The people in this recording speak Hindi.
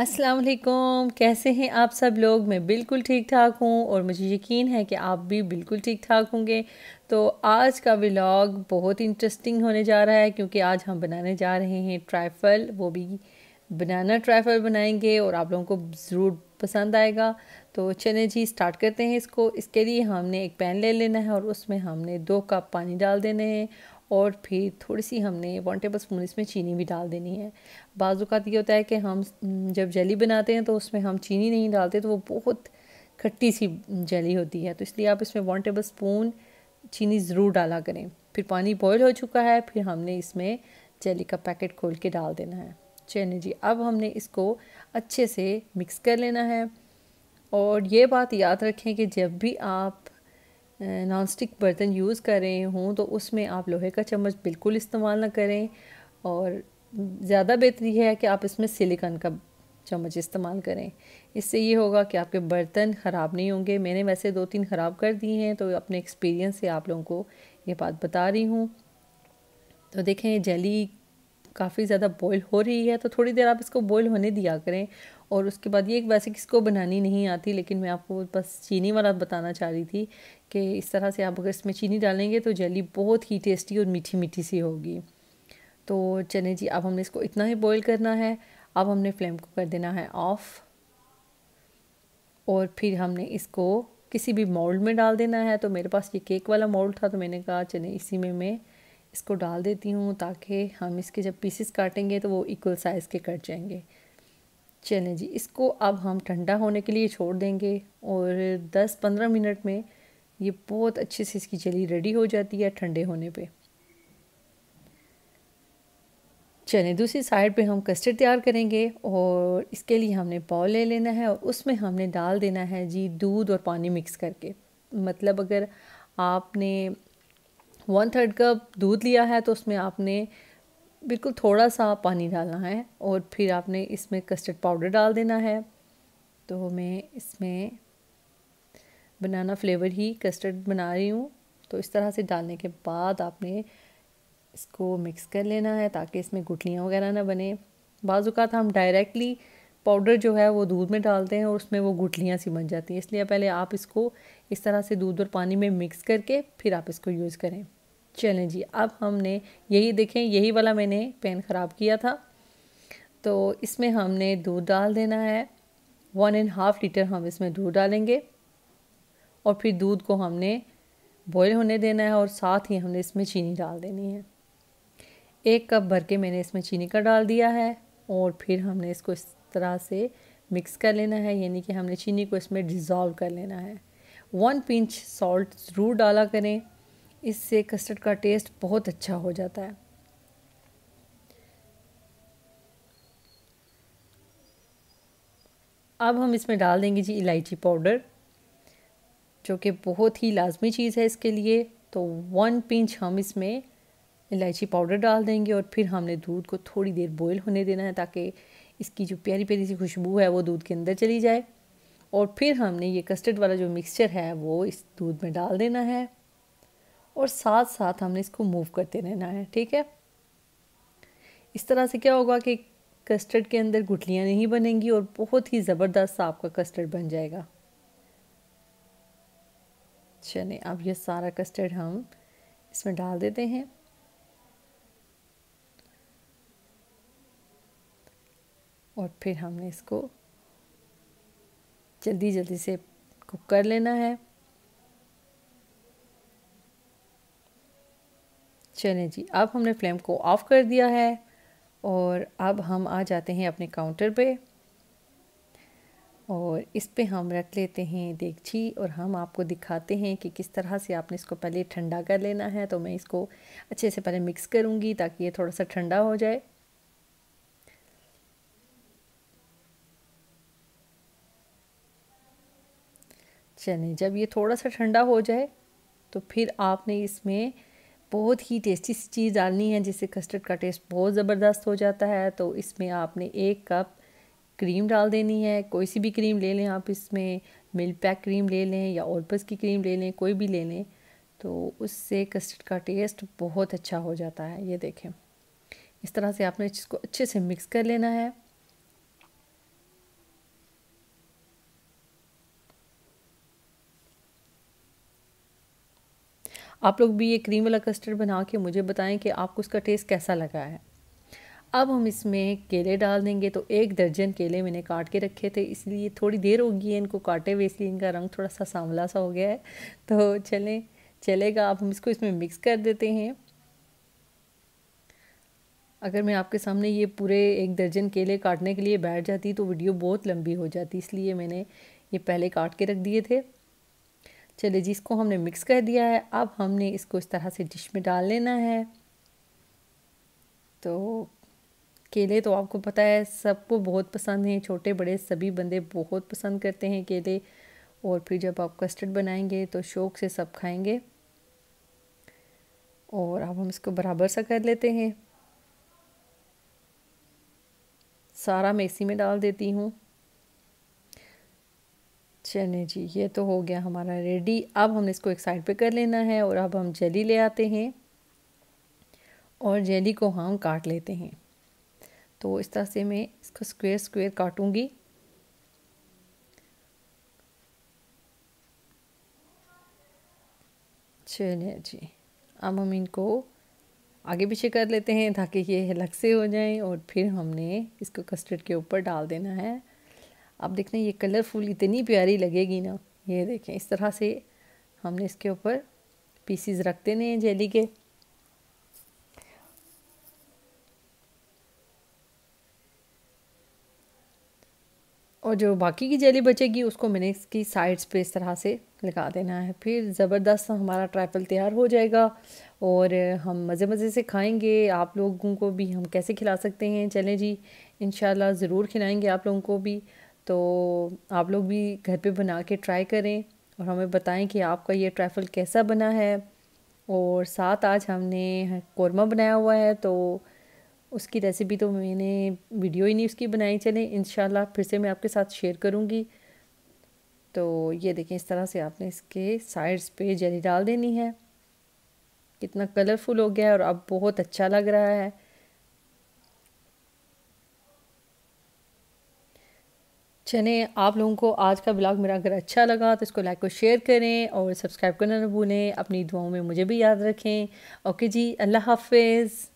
अस्सलाम वालेकुम कैसे हैं आप सब लोग मैं बिल्कुल ठीक ठाक हूँ और मुझे यकीन है कि आप भी बिल्कुल ठीक ठाक होंगे तो आज का व्लॉग बहुत इंटरेस्टिंग होने जा रहा है क्योंकि आज हम बनाने जा रहे हैं ट्राइफल वो भी बनाना ट्राइफल बनाएंगे और आप लोगों को ज़रूर पसंद आएगा तो चलें जी स्टार्ट करते हैं इसको इसके लिए हमने एक पैन ले लेना है और उसमें हमने दो कप पानी डाल देने हैं और फिर थोड़ी सी हमने वन टेबल स्पून इसमें चीनी भी डाल देनी है बाज़ात ये होता है कि हम जब जली बनाते हैं तो उसमें हम चीनी नहीं डालते तो वो बहुत खट्टी सी जली होती है तो इसलिए आप इसमें वन टेबल स्पून चीनी ज़रूर डाला करें फिर पानी बॉयल हो चुका है फिर हमने इसमें जेली का पैकेट खोल के डाल देना है चलिए जी अब हमने इसको अच्छे से मिक्स कर लेना है और ये बात याद रखें कि जब भी आप नॉन स्टिक बर्तन यूज़ कर रहे हों तो उसमें आप लोहे का चम्मच बिल्कुल इस्तेमाल ना करें और ज़्यादा बेहतर यह है कि आप इसमें सिलिकन का चम्मच इस्तेमाल करें इससे ये होगा कि आपके बर्तन ख़राब नहीं होंगे मैंने वैसे दो तीन ख़राब कर दिए हैं तो अपने एक्सपीरियंस से आप लोगों को ये बात बता रही हूँ तो देखें जली काफ़ी ज़्यादा बॉयल हो रही है तो थोड़ी देर आप इसको बॉयल होने दिया करें और उसके बाद ये वैसे किसको बनानी नहीं आती लेकिन मैं आपको बस चीनी वाला बताना चाह रही थी कि इस तरह से आप अगर इसमें चीनी डालेंगे तो जेली बहुत ही टेस्टी और मीठी मीठी सी होगी तो चने जी अब हमने इसको इतना ही बॉईल करना है अब हमने फ्लेम को कर देना है ऑफ़ और फिर हमने इसको किसी भी मोल्ड में डाल देना है तो मेरे पास ये केक वाला मोल्ड था तो मैंने कहा चले इसी में मैं इसको डाल देती हूँ ताकि हम इसके जब पीसेस काटेंगे तो वो इक्वल साइज़ के कट जाएंगे चलें जी इसको अब हम ठंडा होने के लिए छोड़ देंगे और 10-15 मिनट में ये बहुत अच्छे से इसकी जली रेडी हो जाती है ठंडे होने पे चलें दूसरी साइड पे हम कस्टर्ड तैयार करेंगे और इसके लिए हमने बॉल ले लेना है और उसमें हमने डाल देना है जी दूध और पानी मिक्स करके मतलब अगर आपने वन थर्ड कप दूध लिया है तो उसमें आपने बिल्कुल थोड़ा सा पानी डालना है और फिर आपने इसमें कस्टर्ड पाउडर डाल देना है तो मैं इसमें बनाना फ्लेवर ही कस्टर्ड बना रही हूँ तो इस तरह से डालने के बाद आपने इसको मिक्स कर लेना है ताकि इसमें गुटलियाँ वगैरह ना बने बाजूकात तो हम डायरेक्टली पाउडर जो है वो दूध में डालते हैं और उसमें वो गुटलियाँ सी बन जाती हैं इसलिए पहले आप इसको इस तरह से दूध और पानी में मिक्स करके फिर आप इसको यूज़ करें चलें जी अब हमने यही देखें यही वाला मैंने पेन ख़राब किया था तो इसमें हमने दूध डाल देना है वन एंड हाफ़ लीटर हम इसमें दूध डालेंगे और फिर दूध को हमने बॉयल होने देना है और साथ ही हमने इसमें चीनी डाल देनी है एक कप भर के मैंने इसमें चीनी का डाल दिया है और फिर हमने इसको इस तरह से मिक्स कर लेना है यानी कि हमने चीनी को इसमें डिज़ोल्व कर लेना है वन पिंच सॉल्ट ज़रूर डाला करें इससे कस्टर्ड का टेस्ट बहुत अच्छा हो जाता है अब हम इसमें डाल देंगे जी इलायची पाउडर जो कि बहुत ही लाजमी चीज़ है इसके लिए तो वन पिंच हम इसमें इलायची पाउडर डाल देंगे और फिर हमने दूध को थोड़ी देर बॉईल होने देना है ताकि इसकी जो प्यारी प्यारी सी खुशबू है वो दूध के अंदर चली जाए और फिर हमने ये कस्टर्ड वाला जो मिक्सचर है वो इस दूध में डाल देना है और साथ साथ हमने इसको मूव करते रहना है ठीक है इस तरह से क्या होगा कि कस्टर्ड के अंदर गुटलियाँ नहीं बनेंगी और बहुत ही ज़बरदस्त आपका कस्टर्ड बन जाएगा चलिए अब ये सारा कस्टर्ड हम इसमें डाल देते हैं और फिर हमने इसको जल्दी जल्दी से कुक कर लेना है चलें जी अब हमने फ्लेम को ऑफ़ कर दिया है और अब हम आ जाते हैं अपने काउंटर पे और इस पे हम रख लेते हैं देखछी और हम आपको दिखाते हैं कि किस तरह से आपने इसको पहले ठंडा कर लेना है तो मैं इसको अच्छे से पहले मिक्स करूँगी ताकि ये थोड़ा सा ठंडा हो जाए चलें जब ये थोड़ा सा ठंडा हो जाए तो फिर आपने इसमें बहुत ही टेस्टी चीज़ डालनी है जिससे कस्टर्ड का टेस्ट बहुत ज़बरदस्त हो जाता है तो इसमें आपने एक कप क्रीम डाल देनी है कोई सी भी क्रीम ले लें आप इसमें मिल्क पैक क्रीम ले लें या ओल्पस की क्रीम ले लें कोई भी ले लें तो उससे कस्टर्ड का टेस्ट बहुत अच्छा हो जाता है ये देखें इस तरह से आपने इसको अच्छे से मिक्स कर लेना है आप लोग भी ये क्रीम वाला कस्टर्ड बना के मुझे बताएं कि आपको उसका टेस्ट कैसा लगा है अब हम इसमें केले डाल देंगे तो एक दर्जन केले मैंने काट के रखे थे इसलिए थोड़ी देर होगी इनको काटे हुए इसलिए इनका रंग थोड़ा सा सांवला सा हो गया है तो चलें चलेगा अब हम इसको इसमें मिक्स कर देते हैं अगर मैं आपके सामने ये पूरे एक दर्जन केले काटने के लिए बैठ जाती तो वीडियो बहुत लंबी हो जाती इसलिए मैंने ये पहले काट के रख दिए थे चलिए जी इसको हमने मिक्स कर दिया है अब हमने इसको इस तरह से डिश में डाल लेना है तो केले तो आपको पता है सबको बहुत पसंद हैं छोटे बड़े सभी बंदे बहुत पसंद करते हैं केले और फिर जब आप कस्टर्ड बनाएंगे तो शौक से सब खाएंगे और अब हम इसको बराबर सा कर लेते हैं सारा मैं इसी में डाल देती हूँ चलें जी ये तो हो गया हमारा रेडी अब हम इसको एक साइड पे कर लेना है और अब हम जेली ले आते हैं और जेली को हम काट लेते हैं तो इस तरह से मैं इसको स्क्वायर स्क्वायर काटूंगी चलिए जी अब हम इनको आगे पीछे कर लेते हैं ताकि ये अलग से हो जाएं और फिर हमने इसको कस्टर्ड के ऊपर डाल देना है आप देख ये कलरफुल इतनी प्यारी लगेगी ना ये देखें इस तरह से हमने इसके ऊपर पीसीज रख देने हैं जेली के और जो बाकी की जेली बचेगी उसको मैंने इसकी साइड्स पे इस तरह से लगा देना है फिर ज़बरदस्त हमारा ट्राइपल तैयार हो जाएगा और हम मज़े मज़े से खाएंगे आप लोगों को भी हम कैसे खिला सकते हैं चलें जी इन ज़रूर खिलाएंगे आप लोगों को भी तो आप लोग भी घर पे बना के ट्राई करें और हमें बताएं कि आपका ये ट्रैफल कैसा बना है और साथ आज हमने कौरमा बनाया हुआ है तो उसकी रेसिपी तो मैंने वीडियो ही नहीं उसकी बनाई चले इन फिर से मैं आपके साथ शेयर करूँगी तो ये देखें इस तरह से आपने इसके साइड्स पे जली डाल देनी है कितना कलरफुल हो गया है और अब बहुत अच्छा लग रहा है चले आप लोगों को आज का ब्लॉग मेरा अगर अच्छा लगा तो इसको लाइक और शेयर करें और सब्सक्राइब करना ना भूलें अपनी दुआओं में मुझे भी याद रखें ओके जी अल्लाह हाफिज़